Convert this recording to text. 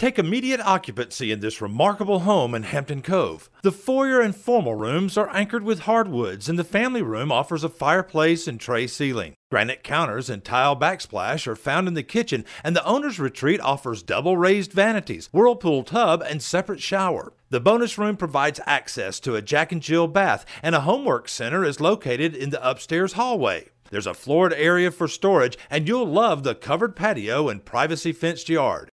Take immediate occupancy in this remarkable home in Hampton Cove. The foyer and formal rooms are anchored with hardwoods, and the family room offers a fireplace and tray ceiling. Granite counters and tile backsplash are found in the kitchen, and the owner's retreat offers double raised vanities, whirlpool tub, and separate shower. The bonus room provides access to a Jack and Jill bath, and a homework center is located in the upstairs hallway. There's a floored area for storage, and you'll love the covered patio and privacy fenced yard.